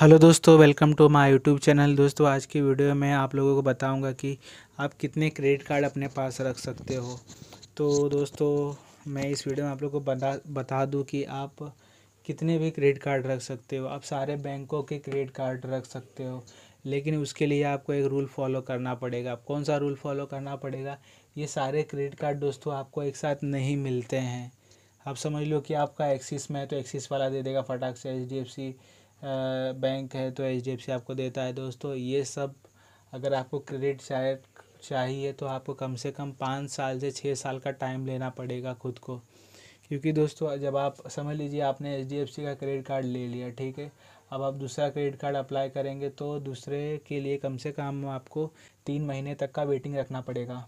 hello दोस्तों welcome to my YouTube channel दोस्तों आज की वीडियो में आप लोगों को बताऊंगा कि आप कितने क्रेडिट कार्ड अपने पास रख सकते हो तो दोस्तों मैं इस वीडियो में आप लोगों को बता बता दूं कि आप कितने भी क्रेडिट कार्ड रख सकते हो आप सारे बैंकों के क्रेडिट कार्ड रख सकते हो लेकिन उसके लिए आपको एक रूल फॉलो करना पड़ेगा आप कौन सा रूल फॉलो करना पड़ेगा ये सारे क्रेडिट कार्ड दोस्तों आपको एक साथ नहीं मिलते हैं आप समझ लो कि आपका एक्सिस में है तो एक्सिस वाला दे देगा फटाक से एच बैंक है तो एच डी एफ सी आपको देता है दोस्तों ये सब अगर आपको क्रेडिट शायद चाहिए तो आपको कम से कम पाँच साल से छः साल का टाइम लेना पड़ेगा खुद को क्योंकि दोस्तों जब आप समझ लीजिए आपने एच डी एफ सी का क्रेडिट कार्ड ले लिया ठीक है अब आप दूसरा क्रेडिट कार्ड अप्लाई करेंगे तो दूसरे के लिए कम से कम आपको तीन महीने तक का वेटिंग रखना पड़ेगा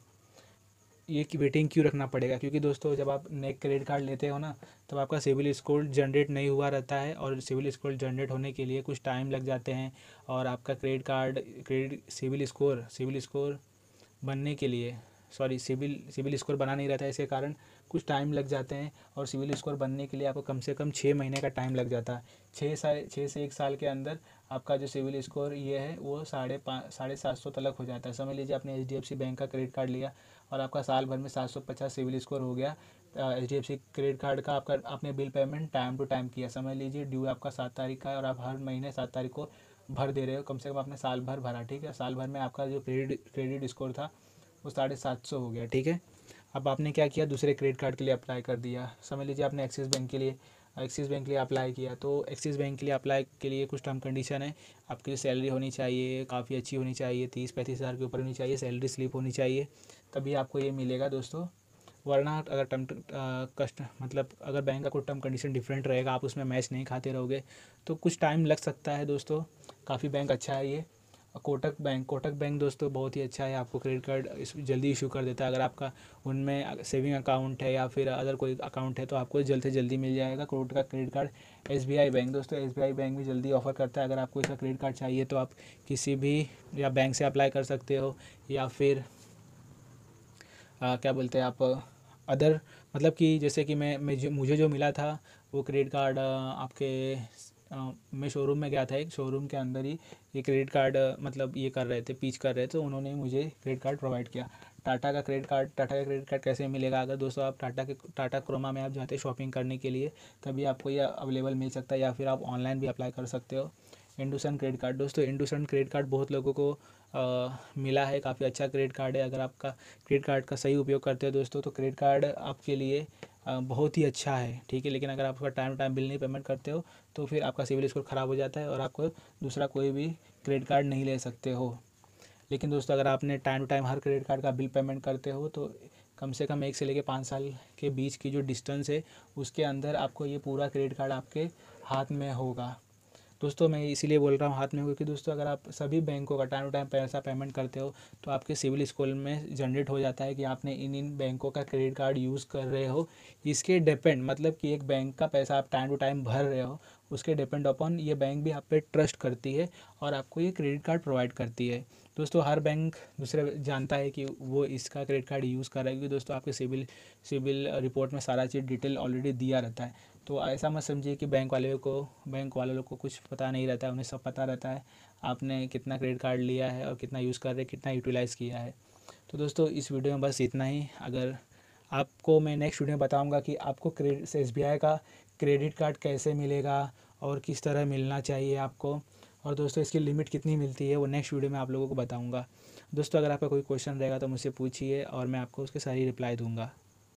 ये कि वेटिंग क्यों रखना पड़ेगा क्योंकि दोस्तों जब आप नए क्रेडिट कार्ड लेते हो ना तब आपका सिविल स्कोर जनरेट नहीं हुआ रहता है और सिविल स्कोर जनरेट होने के लिए कुछ टाइम लग जाते हैं और आपका credit card credit CIBIL score CIBIL score बनने के लिए सॉरी सिविल सिविल स्कोर बना नहीं रहता है इसके कारण कुछ टाइम लग जाते हैं और सिविल स्कोर बनने के लिए आपको कम से कम छः महीने का टाइम लग जाता है छः साल छः से एक साल के अंदर आपका जो सिविल स्कोर ये है वो साढ़े पाँच साढ़े सात सौ तलक हो जाता है समझ लीजिए आपने एच बैंक का क्रेडिट कार्ड लिया और आपका साल भर में सात सौ पचास सिविल स्कोर हो गया H D F C credit card का आपका आपने bill payment time to time किया समझ लीजिए ड्यू आपका सात तारीख का है और आप हर महीने सात तारीख को भर दे रहे हो कम से कम आपने साल भर भरा ठीक है साल भर में आपका जो क्रेडिट क्रेडिट स्कोर था वो साढ़े सात सौ हो गया ठीक है अब आपने क्या किया दूसरे क्रेडिट कार्ड के लिए अप्लाई कर दिया समझ लीजिए आपने एक्सिस बैंक के लिए एक्सिस बैंक के लिए अप्लाई किया तो एक्सिस बैंक के लिए अप्लाई के लिए कुछ टर्म कंडीशन है आपकी सैलरी होनी चाहिए काफ़ी अच्छी होनी चाहिए तीस पैंतीस हज़ार के ऊपर होनी चाहिए सैलरी स्लिप होनी चाहिए तभी आपको ये मिलेगा दोस्तों वरना अगर टर्म कस्ट मतलब अगर बैंक का कुछ टर्म कंडीशन डिफरेंट रहेगा आप उसमें मैच नहीं खाते रहोगे तो कुछ टाइम लग सकता है दोस्तों काफ़ी बैंक अच्छा है ये कोटक बैंक कोटक बैंक दोस्तों बहुत ही अच्छा है आपको क्रेडिट कार्ड जल्दी इशू कर देता है अगर आपका उनमें सेविंग अकाउंट है या फिर अदर कोई अकाउंट है तो आपको जल्द से जल्दी मिल जाएगा कोटक का क्रेडिट कार्ड एस बैंक दोस्तों एस बैंक भी जल्दी ऑफर करता है अगर आपको इसका क्रेडिट कार्ड चाहिए तो आप किसी भी या बैंक से अप्लाई कर सकते हो या फिर आ, क्या बोलते हैं आप अदर मतलब कि जैसे कि मैं, मैं मुझे जो मिला था वो क्रेडिट कार्ड आपके मैं शोरूम में गया था एक शोरूम के अंदर ही ये क्रेडिट कार्ड मतलब ये कर रहे थे पीच कर रहे थे तो उन्होंने मुझे क्रेडिट कार्ड प्रोवाइड किया टाटा का क्रेडिट कार्ड टाटा का क्रेडिट कार्ड कैसे मिलेगा अगर दोस्तों आप टाटा के टाटा क्रोमा में आप जाते हैं शॉपिंग करने के लिए तभी आपको ये अवेलेबल मिल सकता है या फिर आप ऑनलाइन भी अप्लाई कर सकते हो इंडोसन क्रेडिट कार्ड दोस्तों इंडोसन क्रेडिट कार्ड बहुत लोगों को आ, मिला है काफ़ी अच्छा क्रेडिट कार्ड है अगर आपका क्रेडिट कार्ड का सही उपयोग करते हो दोस्तों तो क्रेडिट कार्ड आपके लिए बहुत ही अच्छा है ठीक है लेकिन अगर आप उसका टाइम टाइम बिल नहीं पेमेंट करते हो तो फिर आपका सिविल स्कोर ख़राब हो जाता है और आपको दूसरा कोई भी क्रेडिट कार्ड नहीं ले सकते हो लेकिन दोस्तों अगर आपने टाइम टू टाइम हर क्रेडिट कार्ड का बिल पेमेंट करते हो तो कम से कम एक से लेकर पाँच साल के बीच की जो डिस्टेंस है उसके अंदर आपको ये पूरा क्रेडिट कार्ड आपके हाथ में होगा दोस्तों मैं इसीलिए बोल रहा हूँ हाथ में क्योंकि दोस्तों अगर आप सभी बैंकों का टाइम टू टाइम पैसा पेमेंट करते हो तो आपके सिविल स्कोर में जनरेट हो जाता है कि आपने इन इन बैंकों का क्रेडिट कार्ड यूज़ कर रहे हो इसके डिपेंड मतलब कि एक बैंक का पैसा आप टाइम टू टाइम भर रहे हो उसके डिपेंड अपॉन ये बैंक भी आप पे ट्रस्ट करती है और आपको ये क्रेडिट कार्ड प्रोवाइड करती है दोस्तों हर बैंक दूसरे जानता है कि वो इसका क्रेडिट कार्ड यूज़ कर रहा है क्योंकि दोस्तों आपके सिविल सिविल रिपोर्ट में सारा चीज़ डिटेल ऑलरेडी दिया रहता है तो ऐसा मत समझिए कि बैंक वाले को बैंक वाले लोग को कुछ पता नहीं रहता है उन्हें सब पता रहता है आपने कितना क्रेडिट कार्ड लिया है और कितना यूज़ कर रहे हैं कितना यूटिलाइज़ किया है तो दोस्तों इस वीडियो में बस इतना ही अगर आपको मैं नेक्स्ट वीडियो में बताऊंगा कि आपको क्रेडिट एस का क्रेडिट कार्ड कैसे मिलेगा और किस तरह मिलना चाहिए आपको और दोस्तों इसकी लिमिट कितनी मिलती है वो नेक्स्ट वीडियो में आप लोगों को बताऊँगा दोस्तों अगर आपका कोई क्वेश्चन रहेगा तो मुझसे पूछिए और मैं आपको उसके सारी रिप्लाई दूंगा